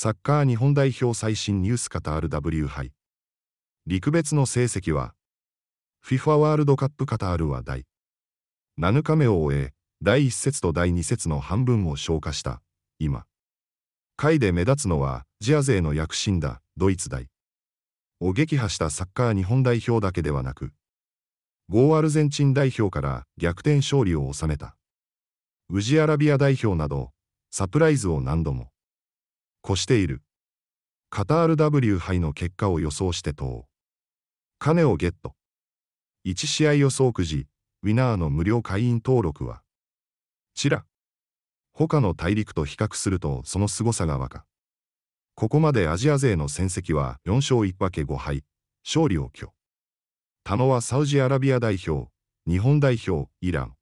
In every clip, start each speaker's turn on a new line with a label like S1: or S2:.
S1: サッカー日本代表最新ニュースカタール W 杯。陸別の成績は、FIFA ワールドカップカタールは第7日目を終え、第1節と第2節の半分を消化した、今。回で目立つのは、ジア勢の躍進だ、ドイツ大。を撃破したサッカー日本代表だけではなく、ゴーアルゼンチン代表から逆転勝利を収めた。ウジアラビア代表など、サプライズを何度も。越している。カタール W 杯の結果を予想して等。金をゲット。1試合予想くじ、ウィナーの無料会員登録は、チラ。他の大陸と比較するとその凄さがわか。ここまでアジア勢の戦績は4勝1分け5敗、勝利を挙。他のはサウジアラビア代表、日本代表、イラン。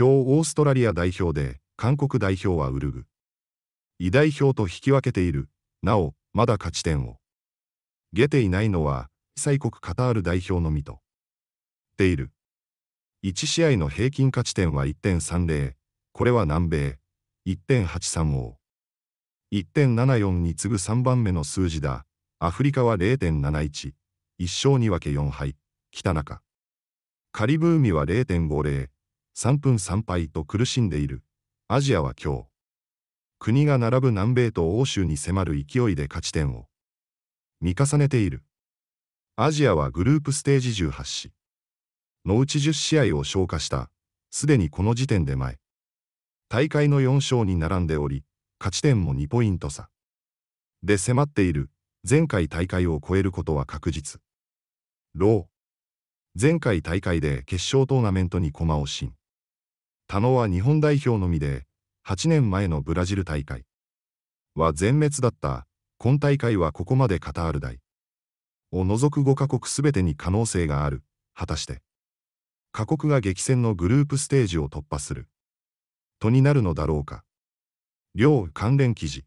S1: 表オーストラリア代表で、韓国代表はウルグ。偉大表と引き分けている、なお、まだ勝ち点を。出ていないのは、被災国カタール代表のみと。ている。1試合の平均勝ち点は1.30、これは南米、1.83を。1.74に次ぐ3番目の数字だ。アフリカは0.71、1勝2分け4敗、北中。カリブ海は0.50、3分3敗と苦しんでいる。アジアは今日。国が並ぶ南米と欧州に迫る勢いで勝ち点を見重ねている。アジアはグループステージ18試のうち10試合を消化した、すでにこの時点で前。大会の4勝に並んでおり、勝ち点も2ポイント差。で迫っている、前回大会を超えることは確実。ロー。前回大会で決勝トーナメントに駒を進。田野は日本代表のみで、8年前のブラジル大会は全滅だった。今大会はここまでカタール大を除く5カ国すべてに可能性がある。果たして、過酷が激戦のグループステージを突破する。とになるのだろうか。両関連記事。